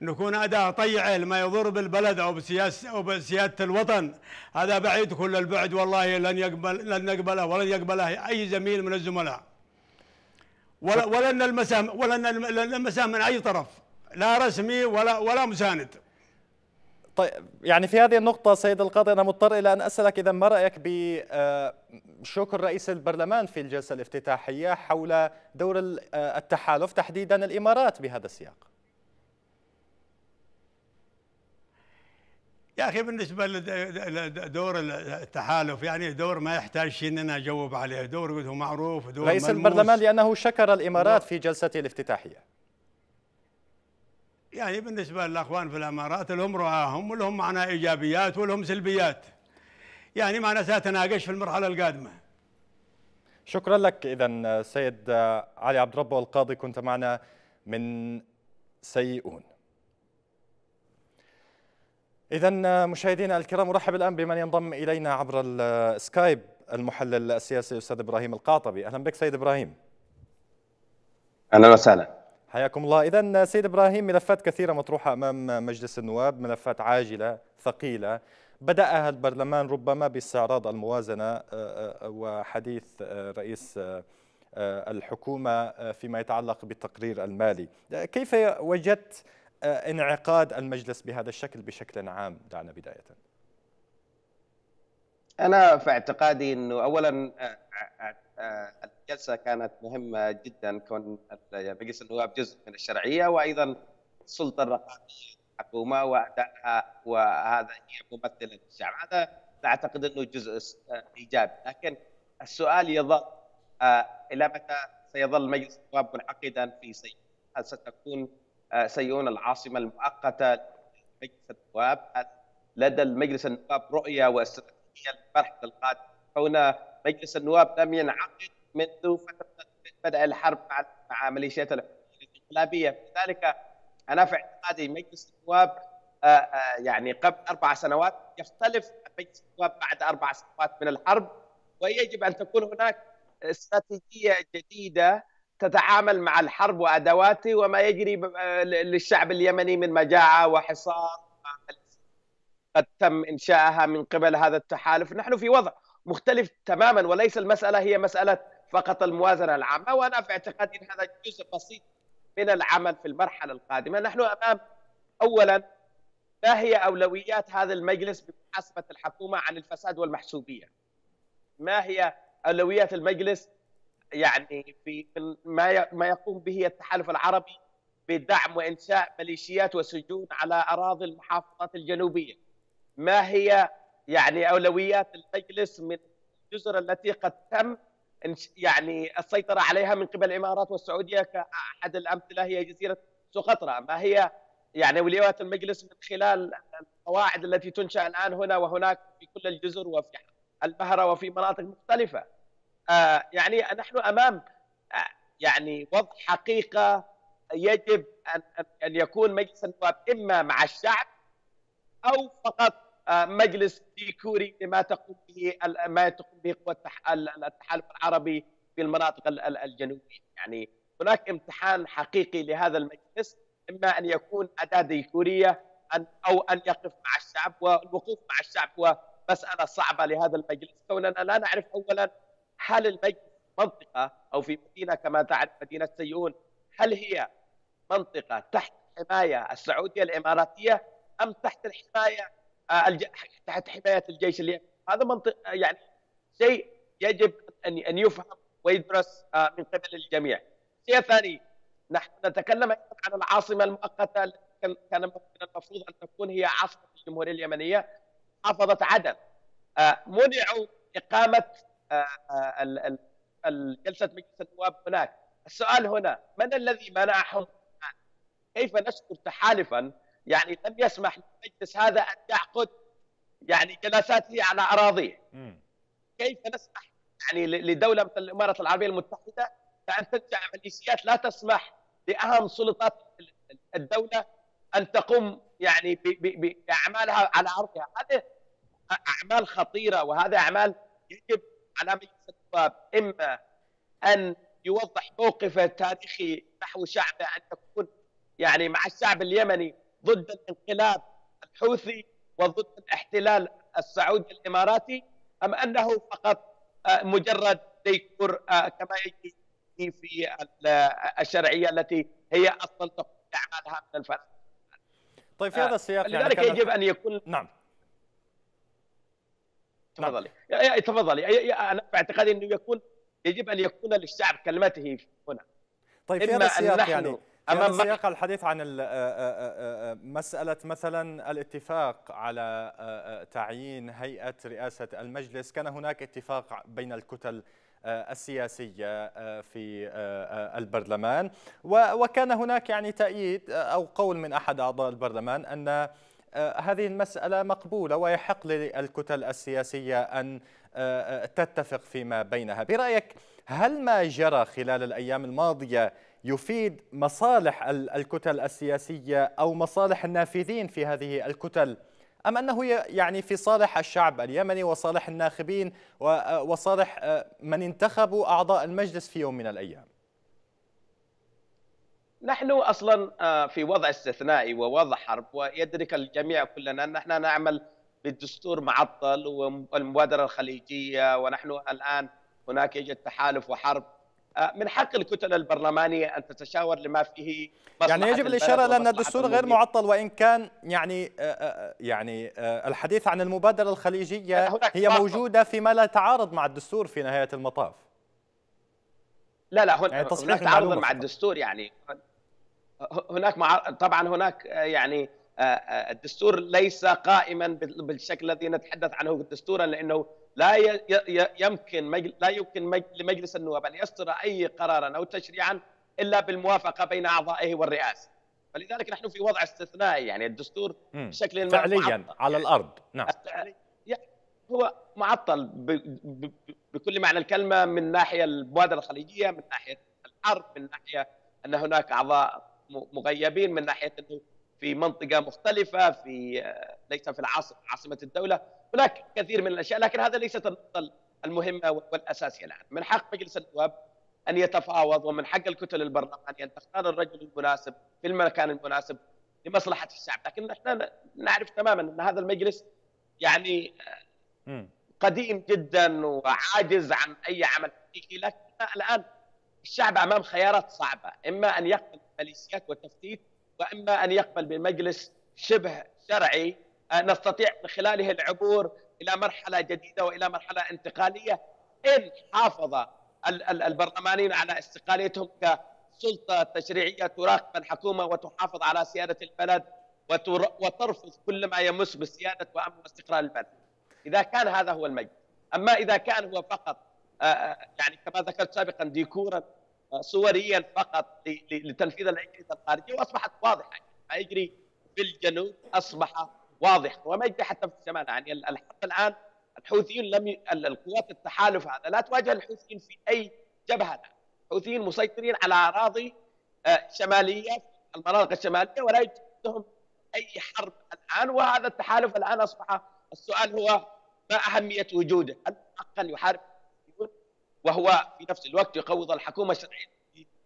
نكون أداة طيعه لما يضر بالبلد او بسياسه او بسياده الوطن هذا بعيد كل البعد والله لن يقبل لن نقبله ولن يقبله اي زميل من الزملاء ولا ولن نلمسه ولن نلمسه من اي طرف لا رسمي ولا ولا مساند طيب يعني في هذه النقطة سيد القاضي أنا مضطر إلى أن أسألك إذا ما رأيك بشكر آه، رئيس البرلمان في الجلسة الافتتاحية حول دور آه، التحالف تحديدا الإمارات بهذا السياق يا أخي بالنسبة لدور التحالف يعني دور ما يحتاج شيء أن أنا أجاوب عليه دور معروف دور رئيس ملموس. البرلمان لأنه شكر الإمارات في جلسته الافتتاحية يعني بالنسبة للأخوان في الأمارات لهم رؤاهم ولهم معنا إيجابيات ولهم سلبيات يعني معنا سأتناقش في المرحلة القادمة شكرا لك إذا سيد علي عبد ربه القاضي كنت معنا من سيئون إذا مشاهدينا الكرام أرحب الآن بمن ينضم إلينا عبر السكايب المحلل السياسي الأستاذ إبراهيم القاطبي أهلا بك سيد إبراهيم أهلا وسهلا حياكم الله إذا سيد إبراهيم ملفات كثيرة مطروحة أمام مجلس النواب ملفات عاجلة ثقيلة بدأها البرلمان ربما باستعراض الموازنة آه، آه، آه، وحديث رئيس الحكومة فيما يتعلق بالتقرير المالي كيف وجدت انعقاد المجلس بهذا الشكل بشكل عام دعنا بداية أنا في اعتقادي أنه أولا الجلسه كانت مهمه جدا كون مجلس النواب جزء من الشرعيه وايضا السلطه الرقابيه الحكومه وادائها وهذا هي ممثله الشعب هذا اعتقد انه جزء ايجابي لكن السؤال يظل آه، الى متى سيظل مجلس النواب منعقدا في سي هل ستكون آه، سيئون العاصمه المؤقته لمجلس النواب هل لدى المجلس النواب رؤيه واستراتيجيه للمرحله القادمه كون مجلس النواب لم ينعقد منذ فتره بدء الحرب مع مع ميليشيات الانقلابيه لذلك انا في اعتقادي مجلس النواب آه، آه، يعني قبل اربع سنوات يختلف عن مجلس النواب بعد اربع سنوات من الحرب ويجب ان تكون هناك استراتيجيه جديده تتعامل مع الحرب وادواته وما يجري آه، للشعب اليمني من مجاعه وحصار قد تم انشائها من قبل هذا التحالف، نحن في وضع مختلف تماما وليس المساله هي مساله فقط الموازنة العامة وأنا في اعتقادي أن هذا جزء بسيط من العمل في المرحلة القادمة نحن أمام أولا ما هي أولويات هذا المجلس بمحاسبة الحكومة عن الفساد والمحسوبية ما هي أولويات المجلس يعني في ما ما يقوم به التحالف العربي بدعم وإنشاء ميليشيات وسجون على أراضي المحافظات الجنوبية ما هي يعني أولويات المجلس من الجزر التي قد تم يعني السيطرة عليها من قبل الإمارات والسعودية كأحد الأمثلة هي جزيرة سقطرى ما هي يعني ولايات المجلس من خلال القواعد التي تنشأ الآن هنا وهناك في كل الجزر وفي البهرة وفي مناطق مختلفة آه، يعني نحن أمام آه، يعني وضع حقيقة يجب أن, أن يكون مجلس النواب إما مع الشعب أو فقط آه، مجلس ديكوري لما تقوم به ما تقوم به قوى التحالف العربي في المناطق الجنوبيه يعني هناك امتحان حقيقي لهذا المجلس اما ان يكون اداه ديكوريه أن او ان يقف مع الشعب والوقوف مع الشعب هو مساله صعبه لهذا المجلس كوننا لا نعرف اولا هل المجلس منطقه او في مدينه كما تعرف مدينه سيئون هل هي منطقه تحت الحمايه السعوديه الاماراتيه ام تحت الحمايه آه، الج... تحت حمايه الجيش اللي هذا منطق يعني شيء يجب ان ان يفهم ويدرس آه، من قبل الجميع. شيء ثاني نحن نتكلم عن العاصمه المؤقته التي كان من المفروض ان تكون هي عاصمه الجمهوريه اليمنيه محافظه عدن. آه، منعوا اقامه جلسه مجلس النواب هناك. السؤال هنا من الذي منعهم كيف نشكر تحالفا يعني لم يسمح للمجلس هذا ان يعقد يعني جلساته على اراضيه. كيف نسمح يعني لدوله مثل الامارات العربيه المتحده بان تدفع ميليشيات لا تسمح لاهم سلطات الدوله ان تقوم يعني باعمالها على ارضها، هذه اعمال خطيره وهذا اعمال يجب على مجلس النواب اما ان يوضح موقفه التاريخي نحو شعبه ان تكون يعني مع الشعب اليمني ضد الانقلاب الحوثي وضد الاحتلال السعودي الاماراتي ام انه فقط آه، مجرد ديكور آه، كما يجي في آه، الشرعيه التي هي اصلا تقوم باعمالها من الفرق. طيب في هذا السياق يعني لذلك يعني يجب ان يكون نعم تفضلي نعم. تفضلي انا باعتقادي انه يكون يجب ان يكون للشعب كلمته هنا طيب في هذا السياق يعني يعني أمام سياق الحديث عن آه، آه، آه، مسألة مثلا الاتفاق على تعيين هيئة رئاسة المجلس كان هناك اتفاق بين الكتل السياسية في البرلمان وكان هناك يعني تأييد أو قول من أحد أعضاء البرلمان أن هذه المسألة مقبولة ويحق للكتل السياسية أن تتفق فيما بينها برأيك هل ما جرى خلال الأيام الماضية يفيد مصالح الكتل السياسية أو مصالح النافذين في هذه الكتل أم أنه يعني في صالح الشعب اليمني وصالح الناخبين آه، وصالح آه، من انتخبوا أعضاء المجلس في يوم من الأيام نحن اصلا آه، في وضع استثنائي ووضع حرب ويدرك الجميع كلنا ان نحن نعمل بالدستور معطل والمبادره الخليجيه ونحن الان هناك يوجد تحالف وحرب آه، من حق الكتل البرلمانيه ان تتشاور لما فيه يعني يجب الاشاره لان الدستور غير معطل وان كان يعني آه، آه، يعني الحديث عن المبادره الخليجيه هي موجوده فيما لا تعارض مع الدستور في نهايه المطاف لا لا هناك يعني هناك تعارض مع الدستور يعني هناك طبعا هناك يعني الدستور ليس قائما بالشكل الذي نتحدث عنه دستورا لانه لا يمكن لا يمكن لمجلس النواب ان يصدر اي قرارا او تشريعا الا بالموافقه بين اعضائه والرئاسه فلذلك نحن في وضع استثنائي يعني الدستور بشكل فعليا على الارض نعم هو معطل بكل معنى الكلمه من ناحيه المبادره الخليجيه من ناحيه الحرب من ناحيه ان هناك اعضاء مغيبين من ناحيه انه في منطقه مختلفه في آه، ليس في العاصمه عاصمه الدوله هناك كثير من الاشياء لكن هذا ليست النقطه المهمه والاساسيه الان من حق مجلس النواب ان يتفاوض ومن حق الكتل البرلمانيه ان تختار الرجل المناسب في المكان المناسب لمصلحه الشعب لكن احنا نعرف تماما ان هذا المجلس يعني آه، قديم جدا وعاجز عن اي عمل حقيقي لكن الان الشعب امام خيارات صعبه اما ان يقبل الميليشيات والتفتيت واما ان يقبل بمجلس شبه شرعي آه، نستطيع من خلاله العبور الى مرحله جديده والى مرحله انتقاليه ان حافظ البرلمانيين على استقالتهم كسلطه تشريعيه تراقب الحكومه وتحافظ على سياده البلد وترفض كل ما يمس بسياده وامن واستقرار البلد. اذا كان هذا هو المجلس، اما اذا كان هو فقط آه، آه، يعني كما ذكرت سابقا ديكورا صوريا فقط لتنفيذ الاجهزه الخارجيه واصبحت واضحه ما يجري في الجنوب اصبح واضح وما يجري حتى في الشمال يعني حتى الان الحوثيين لم ي... القوات التحالف هذا لا تواجه الحوثيين في اي جبهه الحوثيين مسيطرين على اراضي آه، شماليه المناطق الشماليه ولا يجدهم اي حرب الان وهذا التحالف الان اصبح السؤال هو ما اهميه وجوده؟ هل حقا يحارب وهو في نفس الوقت يقوض الحكومة الشرعية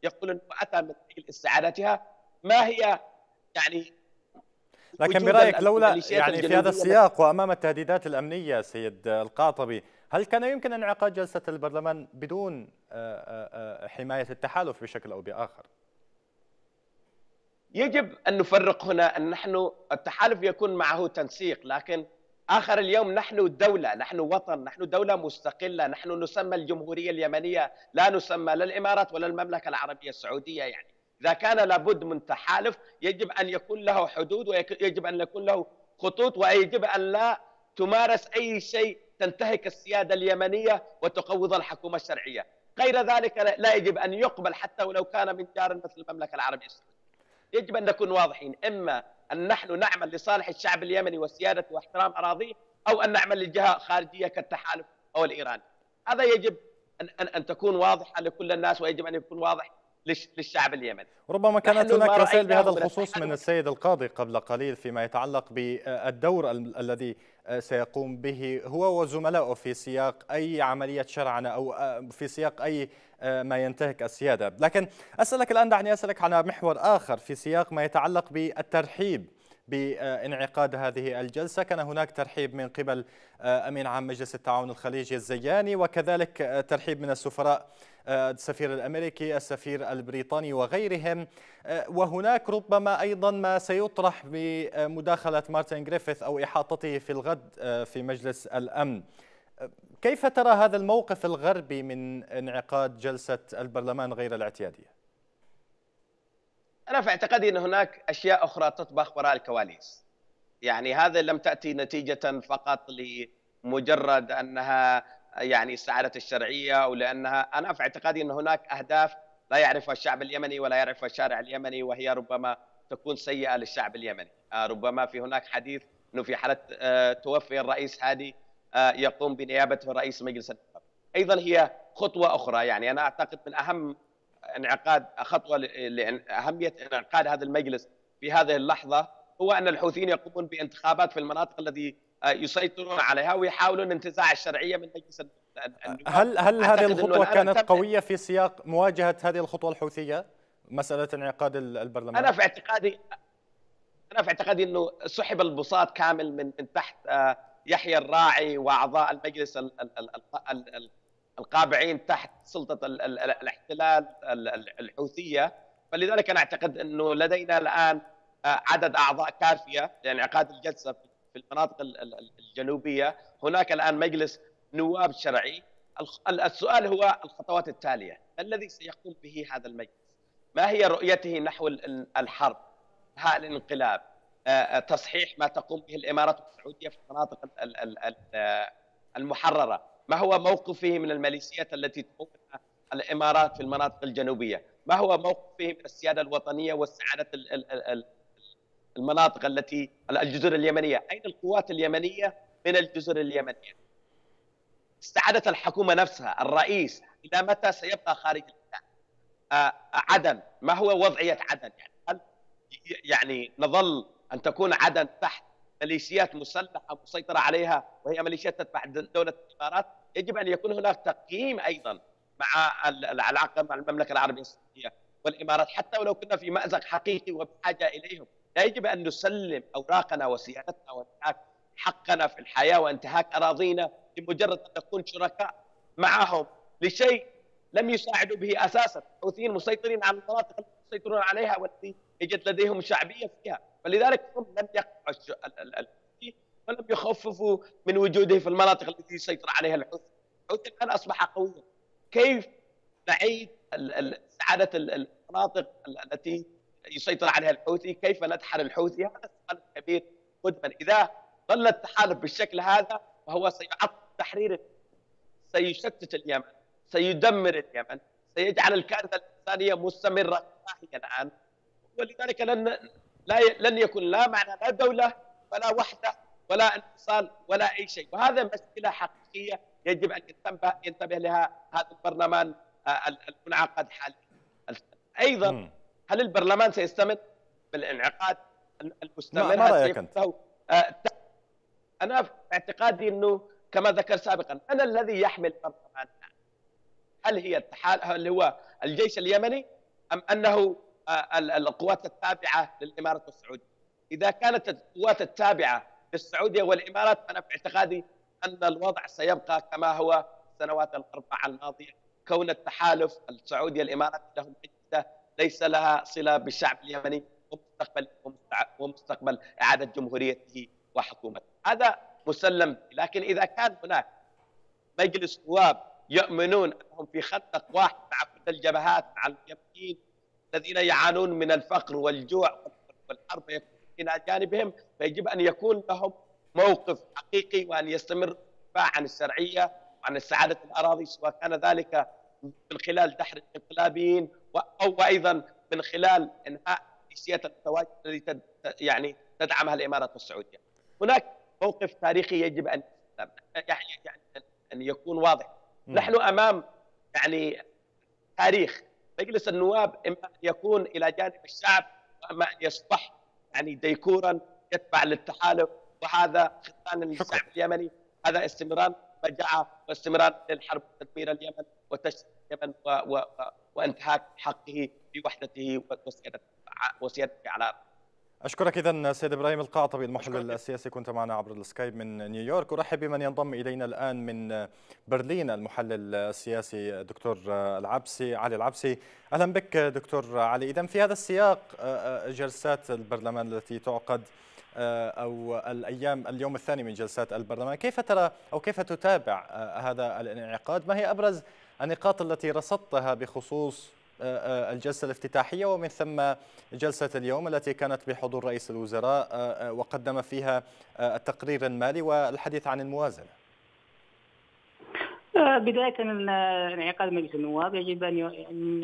يقول أنه أتى من أجل استعادتها ما هي يعني لكن برأيك لولا يعني في هذا السياق وأمام التهديدات الأمنية سيد القاطبي هل كان يمكن انعقاد جلسة البرلمان بدون آه، آه، آه، حماية التحالف بشكل أو بآخر؟ يجب أن نفرق هنا أن نحن التحالف يكون معه تنسيق لكن آخر اليوم نحن دولة نحن وطن نحن دولة مستقلة نحن نسمى الجمهورية اليمنية لا نسمى لا الإمارات ولا المملكة العربية السعودية يعني إذا كان لابد من تحالف يجب أن يكون له حدود ويجب أن يكون له خطوط ويجب أن لا تمارس أي شيء تنتهك السيادة اليمنية وتقوض الحكومة الشرعية غير ذلك لا يجب أن يقبل حتى ولو كان من جار مثل المملكة العربية السعودية يجب أن نكون واضحين إما أن نحن نعمل لصالح الشعب اليمني وسيادة واحترام أراضيه أو أن نعمل لجهة خارجية كالتحالف أو الإيراني هذا يجب أن, أن, أن تكون واضحة لكل الناس ويجب أن يكون واضح للشعب اليمني ربما كانت هناك رسائل بهذا الخصوص من السيد القاضي قبل قليل فيما يتعلق بالدور الذي سيقوم به هو وزملائه في سياق أي عملية شرعنة أو آه، في سياق أي آه، ما ينتهك السيادة لكن أسألك الآن دعني أسألك على محور آخر في سياق ما يتعلق بالترحيب بانعقاد هذه الجلسة كان هناك ترحيب من قبل آه، أمين عام مجلس التعاون الخليجي الزياني وكذلك آه، ترحيب من السفراء آه، السفير الامريكي، السفير البريطاني وغيرهم، وهناك ربما ايضا ما سيطرح بمداخله مارتن جريفيث او احاطته في الغد في مجلس الامن. كيف ترى هذا الموقف الغربي من انعقاد جلسه البرلمان غير الاعتياديه؟ أنا في اعتقادي أن هناك أشياء أخرى تطبخ وراء الكواليس يعني هذا لم تأتي نتيجة فقط لمجرد أنها يعني استعادت الشرعية أو لأنها أنا في اعتقادي أن هناك أهداف لا يعرفها الشعب اليمني ولا يعرفها الشارع اليمني وهي ربما تكون سيئة للشعب اليمني آه، ربما في هناك حديث أنه في حالة آه، توفي الرئيس هادي آه، يقوم بنيابته رئيس مجلس النواب أيضا هي خطوة أخرى يعني أنا أعتقد من أهم انعقاد خطوه لاهميه انعقاد هذا المجلس في هذه اللحظه هو ان الحوثيين يقومون بانتخابات في المناطق التي آه، يسيطرون عليها ويحاولون انتزاع الشرعيه من مجلس النواب هل هل هذه الخطوه كانت قويه في سياق مواجهه هذه الخطوه الحوثيه مساله انعقاد البرلمان انا في اعتقادي انا في اعتقادي انه سحب البساط كامل من من تحت آه، يحيى الراعي واعضاء المجلس القابعين تحت سلطه الاحتلال الحوثيه فلذلك انا اعتقد انه لدينا الان آه، عدد اعضاء كافيه لانعقاد يعني الجلسه في المناطق الجنوبيه هناك الان مجلس نواب شرعي السؤال هو الخطوات التاليه ما الذي سيقوم به هذا المجلس ما هي رؤيته نحو الحرب انهاء الانقلاب آه، آه، تصحيح ما تقوم به الامارات السعوديه في المناطق المحرره ما هو موقفه من الميليشيات التي تقودها الامارات في المناطق الجنوبيه؟ ما هو موقفه من السياده الوطنيه واستعاده المناطق التي الجزر اليمنيه؟ اين القوات اليمنيه من الجزر اليمنيه؟ استعادت الحكومه نفسها الرئيس الى متى سيبقى خارج آه، عدن ما هو وضعيه عدن؟ يعني هل يعني نظل ان تكون عدن تحت ميليشيات مسلحه مسيطره عليها وهي ميليشيات تتبع دوله الامارات يجب ان يكون هناك تقييم ايضا مع العلاقه مع المملكه العربيه السعوديه والامارات حتى ولو كنا في مازق حقيقي وبحاجه اليهم لا يجب ان نسلم اوراقنا وسيادتنا وانتهاك حقنا في الحياه وانتهاك اراضينا لمجرد ان نكون شركاء معهم لشيء لم يساعدوا به اساسا، الحوثيين مسيطرين على المناطق التي يسيطرون عليها والتي يجد لديهم شعبيه فيها، فلذلك هم لم يقطعوا ولم يخففوا من وجوده في المناطق التي يسيطر عليها الحوثي الحوثي الان اصبح قويا كيف نعيد سعاده المناطق التي يسيطر عليها الحوثي كيف ندحر الحوثي هذا سؤال كبير مدمن اذا ظل التحالف بالشكل هذا فهو سيعطل تحرير سيشتت اليمن سيدمر اليمن سيجعل الكارثه الانسانيه مستمره هي الان ولذلك لن لا لن يكون لا معنى لا دوله ولا وحده ولا انفصال ولا اي شيء وهذا مشكله حقيقيه يجب ان ينتبه ينتبه لها هذا البرلمان آه، المنعقد حاليا ايضا هل البرلمان سيستمر بالانعقاد المستمر ما رايك انت؟ آه، انا في اعتقادي انه كما ذكر سابقا انا الذي يحمل البرلمان هل هي التحال هل هو الجيش اليمني ام انه آه، القوات التابعه للامارات السعوديه؟ اذا كانت القوات التابعه السعوديه والامارات انا في اعتقادي ان الوضع سيبقى كما هو السنوات الاربعه الماضيه كون التحالف السعودي الامارات لهم حجه ليس لها صله بالشعب اليمني ومستقبل ومستقبل اعاده جمهوريته وحكومته هذا مسلم لكن اذا كان هناك مجلس نواب يؤمنون انهم في خندق واحد مع كل الجبهات مع اليمنيين الذين يعانون من الفقر والجوع والحرب يكون إلى جانبهم فيجب أن يكون لهم موقف حقيقي وأن يستمر الدفاع عن الشرعية وعن السعادة الأراضي سواء كان ذلك من خلال دحر الانقلابيين أو أيضا من خلال إنهاء سياسة التواجد التي يعني تدعمها الإمارات السعودية هناك موقف تاريخي يجب أن يعني, يعني أن يكون واضح نحن أمام يعني تاريخ مجلس النواب إما أن يكون إلى جانب الشعب وإما أن يصبح يعني ديكورا يتبع للتحالف وهذا خطان الشعب اليمني هذا استمرار فجعة واستمرار للحرب تدمير اليمن وتشتت اليمن و... و... وانتهاك حقه بوحدته وسيادته على أشكرك إذا سيد إبراهيم القعطبي المحلل السياسي كنت معنا عبر السكايب من نيويورك أرحب بمن ينضم إلينا الآن من برلين المحلل السياسي الدكتور العبسي علي العبسي أهلا بك دكتور علي إذا في هذا السياق آه، آه، جلسات البرلمان التي تعقد آه، أو الأيام اليوم الثاني من جلسات البرلمان كيف ترى أو كيف تتابع هذا الانعقاد ما هي أبرز النقاط التي رصدتها بخصوص آه، آه، الجلسة الافتتاحية ومن ثم جلسة اليوم التي كانت بحضور رئيس الوزراء آه، وقدم فيها التقرير المالي والحديث عن الموازنة بداية انعقاد مجلس النواب يجب أن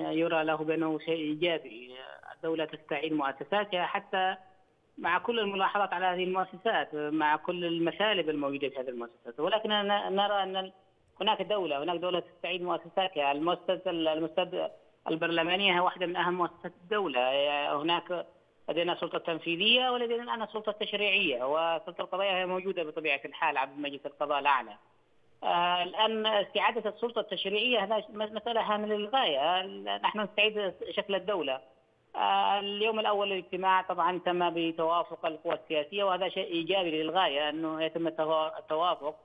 يرى له بأنه شيء إيجابي الدولة تستعيد مؤسساتها حتى مع كل الملاحظات على هذه المؤسسات مع كل المسالب الموجودة في هذه المؤسسات ولكن نرى أن هناك دولة هناك دولة تستعيد مؤسساتها المؤسسة البرلمانية هي واحدة من أهم مؤسسات الدولة هناك لدينا سلطة تنفيذية ولدينا الآن سلطة تشريعية وسلطة القضايا هي موجودة بطبيعة الحال عبر مجلس القضاء الأعلى آه، الآن استعادة السلطة التشريعية هذا مسألة هامه للغاية آه، نحن نستعيد شكل الدولة آه، اليوم الأول للاجتماع طبعا تم بتوافق القوى السياسية وهذا شيء إيجابي للغاية أنه يتم التوافق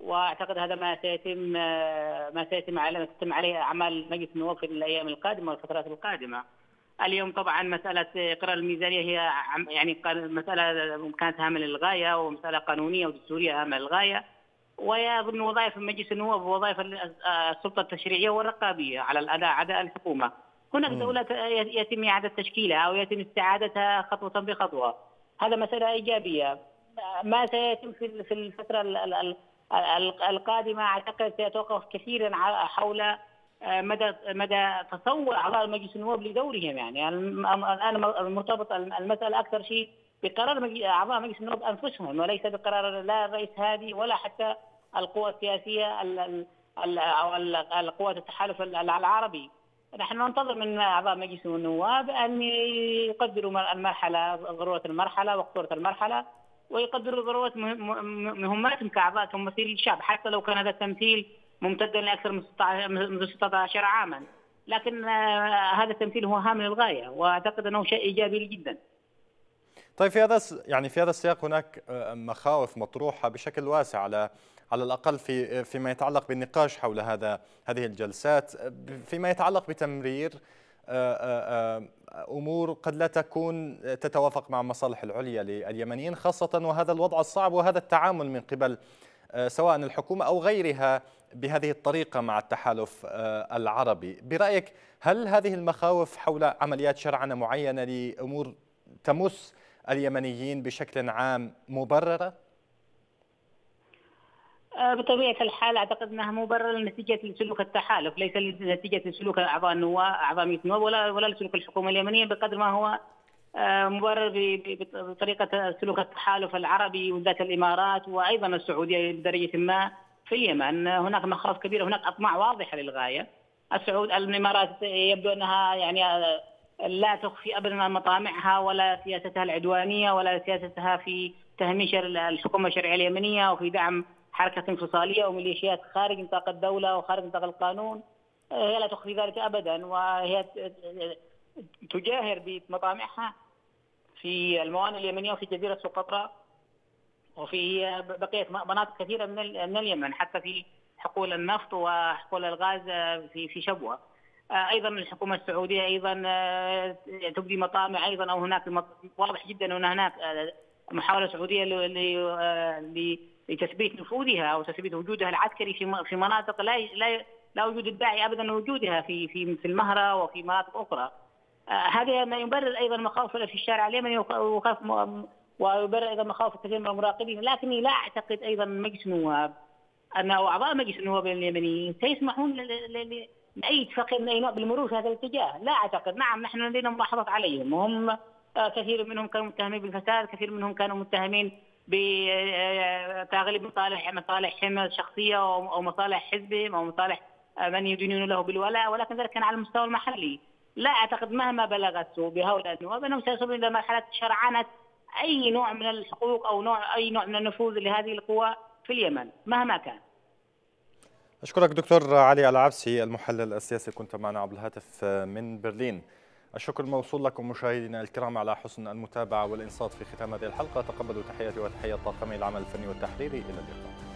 واعتقد هذا ما سيتم آه، ما سيتم على تتم عليه اعمال مجلس النواب في الايام القادمه والفترات القادمه. اليوم طبعا مساله اقرار الميزانيه هي يعني مساله كانت هامه للغايه ومساله قانونيه ودستوريه هامه للغايه. ضمن وظائف مجلس النواب ووظائف آه، السلطه التشريعيه والرقابيه على الاداء على الحكومه. هناك دولات يتم اعاده تشكيلها او يتم استعادتها خطوه بخطوه. هذا مساله ايجابيه. ما سيتم في الفتره القادمه اعتقد سيتوقف كثيرا حول آه، مدى مدى تصور اعضاء مجلس النواب لدورهم يعني, يعني الان مرتبط المساله اكثر شيء بقرار اعضاء مجلس النواب انفسهم وليس بقرار لا الرئيس هادي ولا حتى القوى السياسيه او القوات التحالف العربي نحن ننتظر من اعضاء مجلس النواب ان يقدروا المرحله ضروره المرحله وخطوره المرحله ويقدروا ضروره مهمات كاعضاء كممثلين الشعب حتى لو كان هذا التمثيل ممتدا لاكثر من 16 عاما لكن آه، هذا التمثيل هو هام للغايه واعتقد انه شيء ايجابي جدا طيب في هذا يعني في هذا السياق هناك آه، مخاوف مطروحه بشكل واسع على على الاقل في آه، فيما يتعلق بالنقاش حول هذا هذه الجلسات فيما يتعلق بتمرير آه، آه، آه، امور قد لا تكون تتوافق مع المصالح العليا لليمنيين خاصه وهذا الوضع الصعب وهذا التعامل من قبل سواء الحكومه او غيرها بهذه الطريقه مع التحالف العربي، برايك هل هذه المخاوف حول عمليات شرعنه معينه لامور تمس اليمنيين بشكل عام مبرره؟ آه، بطبيعه الحال اعتقد انها مبرره لنتيجه لسلوك التحالف ليس لنتيجه لسلوك اعضاء النواب اعضاء مجلس النواب ولا ولا لسلوك الحكومه اليمنيه بقدر ما هو آه، مبرر بطريقه سلوك التحالف العربي وذات الامارات وايضا السعوديه بدرجه ما في اليمن هناك مخاوف كبيره هناك اطماع واضحه للغايه السعود الامارات يبدو انها يعني آه، لا تخفي ابدا مطامعها ولا سياستها العدوانيه ولا سياستها في تهميش الحكومه الشرعيه اليمنيه وفي دعم حركة انفصالية وميليشيات خارج نطاق الدولة وخارج نطاق القانون هي آه، لا تخفي ذلك أبدا وهي تجاهر بمطامعها في الموانئ اليمنية وفي جزيرة سقطرى وفي بقية مناطق كثيرة من من اليمن حتى في حقول النفط وحقول الغاز آه، في في شبوة آه، ايضا الحكومه السعوديه ايضا تبدي مطامع ايضا او هناك واضح جدا ان هناك محاوله سعوديه لتثبيت نفوذها وتثبيت وجودها العسكري في في مناطق لا لا لا وجود الداعي ابدا لوجودها في في في المهره وفي مناطق اخرى. آه، هذا ما يبرر ايضا مخاوف في الشارع اليمني وخاف ويبرر ايضا مخاوف كثير من المراقبين لكني لا اعتقد ايضا مجلس النواب ان اعضاء مجلس النواب اليمنيين سيسمحون لاي اتفاقيه من اي نوع بالمرور في هذا الاتجاه، لا اعتقد، نعم نحن لدينا ملاحظات عليهم وهم آه، كثير منهم كانوا متهمين بالفساد، كثير منهم كانوا متهمين بتغليب مصالح مصالح شخصيه او مصالح حزبهم او مصالح آه، من يدينون له بالولاء ولكن ذلك كان على المستوى المحلي لا اعتقد مهما بلغت بهؤلاء النواب انهم سيصلون الى مرحله شرعنه اي نوع من الحقوق او نوع اي نوع من النفوذ لهذه القوى في اليمن مهما كان أشكرك دكتور علي العبسي المحلل السياسي كنت معنا عبر الهاتف آه، من برلين الشكر موصول لكم مشاهدينا الكرام على حسن المتابعة والإنصات في ختام هذه الحلقة تقبلوا تحياتي وتحية طاقمي العمل الفني والتحريري إلى اللقاء